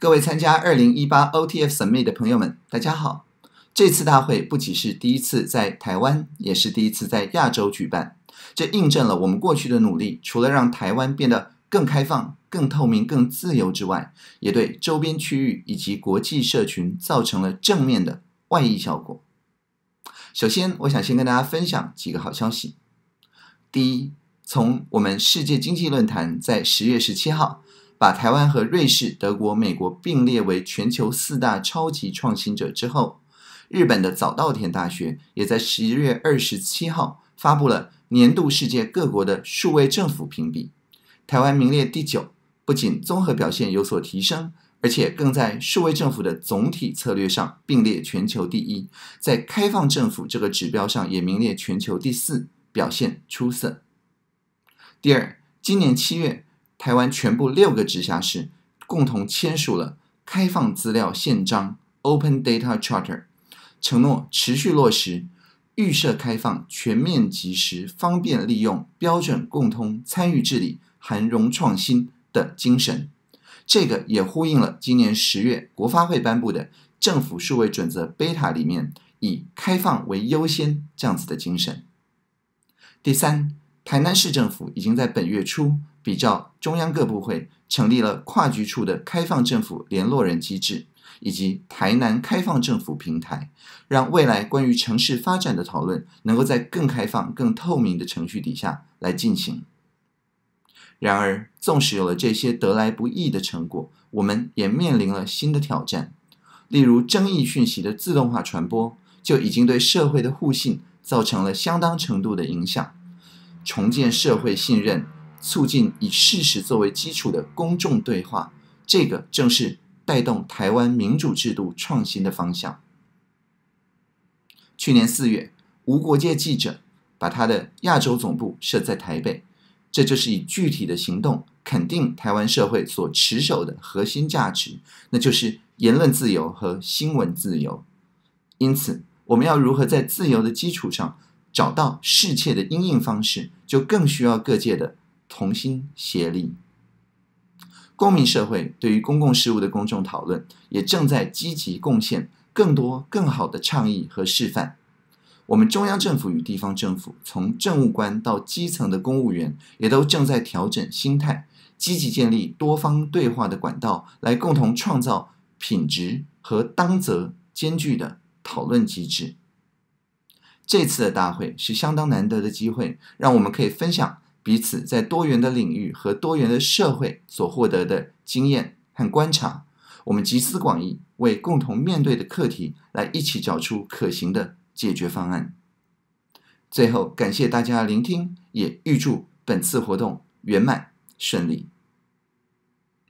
各位参加二零一八 OTF 审 t 的朋友们，大家好！这次大会不仅是第一次在台湾，也是第一次在亚洲举办，这印证了我们过去的努力。除了让台湾变得更开放、更透明、更自由之外，也对周边区域以及国际社群造成了正面的外溢效果。首先，我想先跟大家分享几个好消息。第一，从我们世界经济论坛在十月十七号。把台湾和瑞士、德国、美国并列为全球四大超级创新者之后，日本的早稻田大学也在十一月二十七号发布了年度世界各国的数位政府评比，台湾名列第九，不仅综合表现有所提升，而且更在数位政府的总体策略上并列全球第一，在开放政府这个指标上也名列全球第四，表现出色。第二，今年七月。台湾全部六个直辖市共同签署了《开放资料宪章》（Open Data Charter），承诺持续落实预设开放、全面、及时、方便利用、标准共通、参与治理、涵容创新的精神。这个也呼应了今年十月国发会颁布的《政府数位准则》贝塔里面以开放为优先这样子的精神。第三。台南市政府已经在本月初，比照中央各部会，成立了跨局处的开放政府联络人机制，以及台南开放政府平台，让未来关于城市发展的讨论，能够在更开放、更透明的程序底下来进行。然而，纵使有了这些得来不易的成果，我们也面临了新的挑战，例如争议讯息的自动化传播，就已经对社会的互信造成了相当程度的影响。重建社会信任，促进以事实作为基础的公众对话，这个正是带动台湾民主制度创新的方向。去年四月，无国界记者把他的亚洲总部设在台北，这就是以具体的行动肯定台湾社会所持守的核心价值，那就是言论自由和新闻自由。因此，我们要如何在自由的基础上？找到适切的因应方式，就更需要各界的同心协力。公民社会对于公共事务的公众讨论，也正在积极贡献更多更好的倡议和示范。我们中央政府与地方政府，从政务官到基层的公务员，也都正在调整心态，积极建立多方对话的管道，来共同创造品质和当责兼具的讨论机制。这次的大会是相当难得的机会，让我们可以分享彼此在多元的领域和多元的社会所获得的经验和观察。我们集思广益，为共同面对的课题来一起找出可行的解决方案。最后，感谢大家聆听，也预祝本次活动圆满顺利。